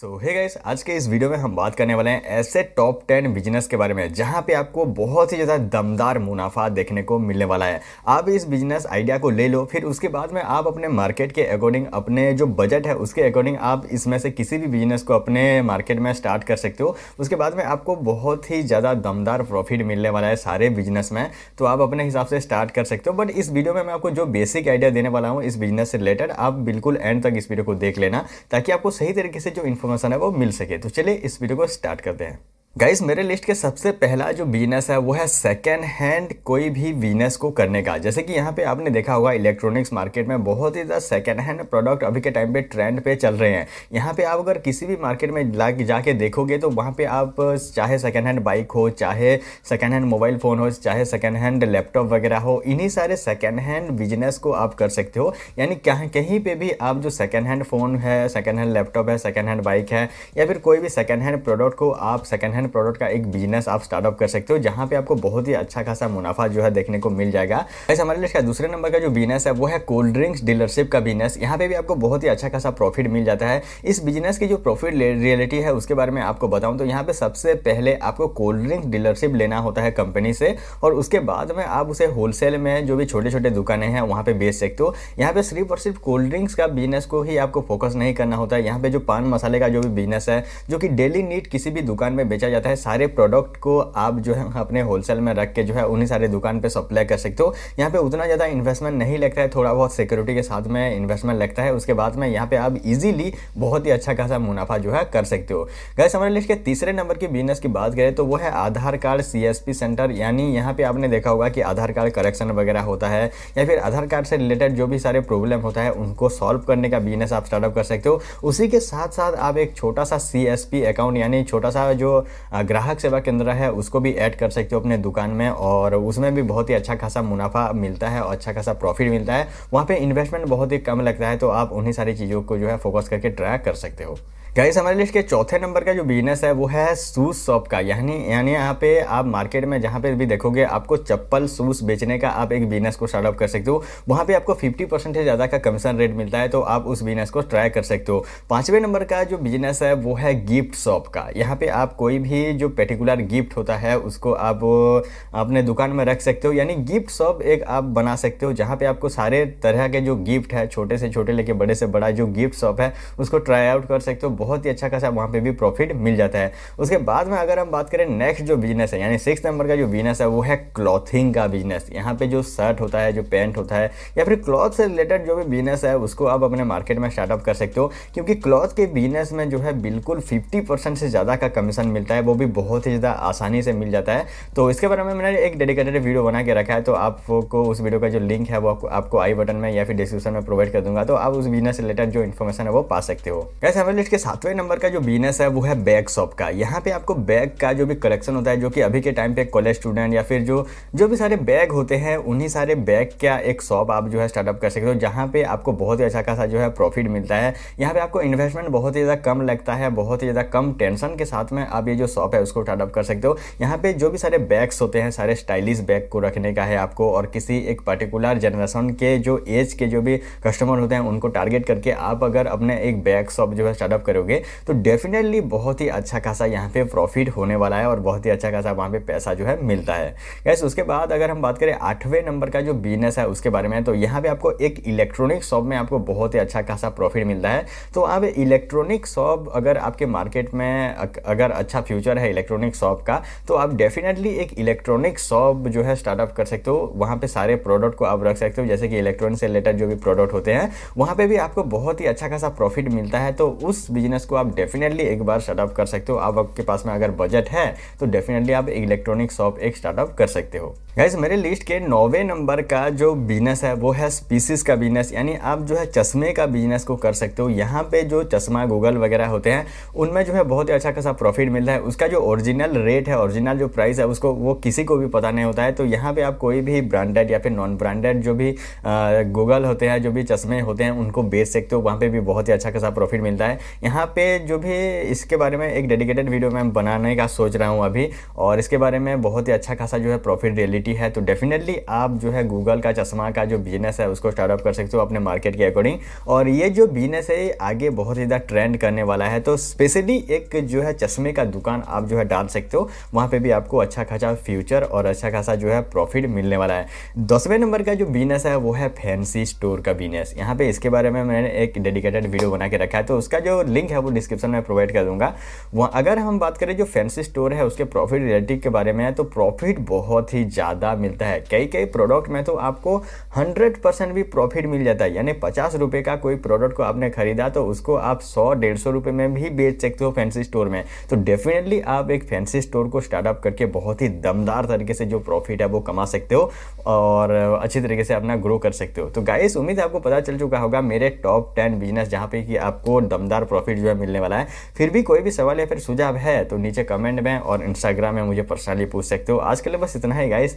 सो hey guys आज के इस वीडियो में हम बात करने वाले हैं ऐसे टॉप टेन बिजनेस के बारे में जहां पे आपको बहुत ही ज़्यादा दमदार मुनाफा देखने को मिलने वाला है आप इस बिजनेस आइडिया को ले लो फिर उसके बाद में आप अपने मार्केट के अकॉर्डिंग अपने जो बजट है उसके अकॉर्डिंग आप इसमें से किसी भी बिजनेस को अपने मार्केट में स्टार्ट कर सकते हो उसके बाद में आपको बहुत ही ज़्यादा दमदार प्रॉफिट मिलने वाला है सारे बिजनेस में तो आप अपने हिसाब से स्टार्ट कर सकते हो बट इस वीडियो में मैं आपको जो बेसिक आइडिया देने वाला हूँ इस बिजनेस से रिलेटेड आप बिल्कुल एंड तक इस वीडियो को देख लेना ताकि आपको सही तरीके से जो इन्फॉर्म इन्फॉर्मेशन है वो मिल सके तो चलिए इस वीडियो को स्टार्ट करते हैं गाइस मेरे लिस्ट के सबसे पहला जो बिजनेस है वो है सेकेंड हैंड कोई भी बिजनेस को करने का जैसे कि यहाँ पे आपने देखा होगा इलेक्ट्रॉनिक्स मार्केट में बहुत ही ज़्यादा सेकेंड हैंड प्रोडक्ट अभी के टाइम पे ट्रेंड पे चल रहे हैं यहाँ पे आप अगर किसी भी मार्केट में ला जाके देखोगे तो वहाँ पे आप चाहे सेकेंड हैंड बाइक हो चाहे सेकेंड हैंड मोबाइल फ़ोन हो चाहे सेकेंड हैंड लैपटॉप वगैरह हो इन्हीं सारे सेकेंड हैंड बिजनेस को आप कर सकते हो यानी कहाँ कहीं पर भी आप जो सेकेंड हैंड फ़ोन है सेकेंड हैंड लैपटॉप है सेकेंड हैंड बाइक है या फिर कोई भी सेकेंड हैंड प्रोडक्ट को आप सेकेंड हैंड एंड प्रोडक्ट का एक बिजनेस आप स्टार्टअप कर सकते हो जहाँ पे आपको बहुत ही अच्छा खासा मुनाफा जो है देखने को मिल जाएगा वैसे हमारे लिए दूसरे नंबर का जो बिजनेस है वो है कोल्ड ड्रिंक्स डीलरशिप का बिजनेस यहाँ पे भी आपको बहुत ही अच्छा खासा प्रॉफिट मिल जाता है इस बिजनेस की जो प्रॉफिट रियलिटी है उसके बारे में आपको बताऊँ तो यहाँ पे सबसे पहले आपको कोल्ड ड्रिंक डीलरशिप लेना होता है कंपनी से और उसके बाद में आप उसे होलसेल में जो भी छोटे छोटे दुकानें हैं वहाँ पे बेच सकते हो यहाँ पे सिर्फ और सिर्फ कोल्ड ड्रिंक्स का बिजनेस को ही आपको फोकस नहीं करना होता है यहाँ पे जो पान मसाले का जो भी बिजनेस है जो कि डेली नीड किसी भी दुकान में बेचा जाता है सारे प्रोडक्ट को आप जो है अपने होलसेल में रख के जो है उन्हीं सारे दुकान पर सप्लाई कर सकते हो यहाँ पे उतना ज़्यादा इन्वेस्टमेंट नहीं लगता है थोड़ा बहुत सिक्योरिटी के साथ में इन्वेस्टमेंट लगता है उसके बाद में यहाँ पे आप इजीली बहुत ही अच्छा खासा मुनाफा जो है कर सकते हो गैस हमारे लिस्ट के तीसरे नंबर की बिजनेस की बात करें तो वो है आधार कार्ड सी सेंटर यानी यहाँ पे आपने देखा होगा कि आधार कार्ड करेक्शन वगैरह होता है या फिर आधार कार्ड से रिलेटेड जो भी सारे प्रॉब्लम होता है उनको सॉल्व करने का बिजनेस आप स्टार्टअप कर सकते हो उसी के साथ साथ आप एक छोटा सा सी अकाउंट यानी छोटा सा जो ग्राहक सेवा केंद्र है उसको भी ऐड कर सकते हो अपने दुकान में और उसमें भी बहुत ही अच्छा खासा मुनाफा मिलता है और अच्छा खासा प्रॉफिट मिलता है वहाँ पर इन्वेस्टमेंट बहुत ही कम लगता है तो आप उन्हीं सारी चीज़ों को जो है फोकस करके ट्राई कर सकते हो गाइस हमारे लिस्ट के चौथे नंबर का जो बिजनेस है वो है शूज़ शॉप का यानी यानी यहाँ पे आप मार्केट में जहाँ पे भी देखोगे आपको चप्पल शूज़ बेचने का आप एक बिजनेस को स्टार्टअप कर सकते हो वहाँ पे आपको 50 परसेंट से ज़्यादा का कमीशन रेट मिलता है तो आप उस बिजनेस को ट्राई कर सकते हो पाँचवें नंबर का जो बिजनेस है वो है गिफ्ट शॉप का यहाँ पर आप कोई भी जो पर्टिकुलर गिफ्ट होता है उसको आप अपने दुकान में रख सकते हो यानी गिफ्ट शॉप एक आप बना सकते हो जहाँ पर आपको सारे तरह के जो गिफ्ट है छोटे से छोटे लेके बड़े से बड़ा जो गिफ्ट शॉप है उसको ट्राई आउट कर सकते हो बहुत ही अच्छा खासा वहाँ पर भी प्रॉफिट मिल जाता है उसके बाद में अगर हम बात करें नेक्स्ट जो बिजनेस है यानी सिक्स नंबर का जो बिजनेस है वो है क्लॉथिंग का बिजनेस यहाँ पे जो शर्ट होता है जो पैंट होता है या फिर क्लॉथ से रिलेटेड जो भी बिजनेस है उसको आप अपने मार्केट में स्टार्टअप कर सकते हो क्योंकि क्लॉथ के बिजनेस में जो है बिल्कुल फिफ्टी परसेंट से ज़्यादा का कमीशन मिलता है वो भी बहुत ही ज़्यादा आसानी से मिल जाता है तो इसके बारे में मैंने एक डेडिकेटेड वीडियो बना के रखा है तो आपको उस वीडियो का जो लिंक है वो आपको, आपको आई बटन में या फिर डिस्क्रिप्शन में प्रोवाइड कर दूंगा तो आप उस बिजनेस रिलेटेड जो इन्फॉर्मेशन है वो पा सकते हो कैसे हमारे लिस्ट के सातवें नंबर का जो बिजनेस है वो है बैग शॉप का यहाँ पे आपको बैग का जो भी कलेक्शन होता है जो कि अभी के टाइम पे कॉलेज स्टूडेंट या फिर जो जो भी सारे बैग होते हैं उन्हीं सारे बैग का एक शॉप आप जो है स्टार्टअप कर सकते हो जहाँ पे आपको बहुत ही अच्छा खासा जो है प्रॉफिट मिलता है यहाँ पे आपको इन्वेस्टमेंट बहुत ही ज़्यादा कम लगता है बहुत ही ज़्यादा कम टेंशन के साथ में आप ये जो शॉप है उसको स्टार्टअप कर सकते हो यहाँ पे जो भी सारे बैग्स होते हैं सारे स्टाइलिश बैग को रखने का है आपको और किसी एक पर्टिकुलर जनरेशन के जो एज के जो भी कस्टमर होते हैं उनको टारगेट करके आप अगर अपने एक बैग शॉप जो है स्टार्टअप कर करोगे तो डेफिनेटली बहुत ही अच्छा खासा यहाँ पे प्रॉफिट होने वाला है और बहुत ही अच्छा खासा वहाँ पे पैसा जो है मिलता है गैस उसके बाद अगर हम बात करें आठवें नंबर का जो बिजनेस है उसके बारे में तो यहाँ पे आपको एक इलेक्ट्रॉनिक शॉप में आपको बहुत ही अच्छा खासा प्रॉफिट मिलता है तो आप इलेक्ट्रॉनिक शॉप अगर आपके मार्केट में अगर अच्छा फ्यूचर है इलेक्ट्रॉनिक शॉप का तो आप डेफिनेटली एक इलेक्ट्रॉनिक शॉप जो है स्टार्टअप कर सकते हो वहाँ पे सारे प्रोडक्ट को आप रख सकते हो जैसे कि इलेक्ट्रॉनिक से रिलेटेड जो भी प्रोडक्ट होते हैं वहाँ पे भी आपको बहुत ही अच्छा खासा प्रॉफिट मिलता है तो उस बिजनेस बिजनेस को आप डेफिनेटली एक बार स्टार्टअप कर सकते हो आपके पास में अगर बजट है तो डेफिनेटली आप इलेक्ट्रॉनिक शॉप एक स्टार्टअप कर सकते हो गाइस मेरे लिस्ट के नौवे नंबर का जो बिजनेस है वो है स्पीसीज का बिजनेस यानी आप जो है चश्मे का बिजनेस को कर सकते हो यहाँ पे जो चश्मा गूगल वगैरह होते हैं उनमें जो है बहुत ही अच्छा खासा प्रॉफिट मिलता है उसका जो ओरिजिनल रेट है ओरिजिनल जो प्राइस है उसको वो किसी को भी पता नहीं होता है तो यहाँ पर आप कोई भी ब्रांडेड या फिर नॉन ब्रांडेड जो भी गूगल होते हैं जो भी चश्मे होते हैं उनको बेच सकते हो वहाँ पर भी बहुत ही अच्छा खासा प्रॉफिट मिलता है यहाँ पर जो भी इसके बारे में एक डेडिकेटेड वीडियो मैं बनाने का सोच रहा हूँ अभी और इसके बारे में बहुत ही अच्छा खासा जो है प्रॉफिट रियलिटी पॉसिबिलिटी है तो डेफिनेटली आप जो है गूगल का चश्मा का जो बिजनेस है उसको स्टार्टअप कर सकते हो अपने मार्केट के अकॉर्डिंग और ये जो बिजनेस है आगे बहुत ज़्यादा ट्रेंड करने वाला है तो स्पेशली एक जो है चश्मे का दुकान आप जो है डाल सकते हो वहाँ पर भी आपको अच्छा खासा फ्यूचर और अच्छा खासा जो है प्रॉफिट मिलने वाला है दसवें नंबर का जो बिजनेस है वो है फैंसी स्टोर का बिजनेस यहाँ पे इसके बारे में मैंने एक डेडिकेटेड वीडियो बना के रखा है तो उसका जो लिंक है वो डिस्क्रिप्शन में प्रोवाइड कर दूंगा वहाँ अगर हम बात करें जो फैंसी स्टोर है उसके प्रॉफिट रिलेटिव के बारे में है तो प्रॉफिट बहुत ही ज़्यादा ज़्यादा मिलता है कई कई प्रोडक्ट में तो आपको हंड्रेड परसेंट भी प्रॉफिट मिल जाता है यानी पचास रुपये का कोई प्रोडक्ट को आपने खरीदा तो उसको आप सौ डेढ़ सौ रुपये में भी बेच सकते हो फैंसी स्टोर में तो डेफिनेटली आप एक फैंसी स्टोर को स्टार्टअप करके बहुत ही दमदार तरीके से जो प्रॉफिट है वो कमा सकते हो और अच्छी तरीके से अपना ग्रो कर सकते हो तो गाइस उम्मीद है आपको पता चल चुका होगा मेरे टॉप टेन बिजनेस जहाँ पे कि आपको दमदार प्रॉफिट जो है मिलने वाला है फिर भी कोई भी सवाल या फिर सुझाव है तो नीचे कमेंट में और इंस्टाग्राम में मुझे पर्सनली पूछ सकते हो आज के लिए बस इतना ही गाइस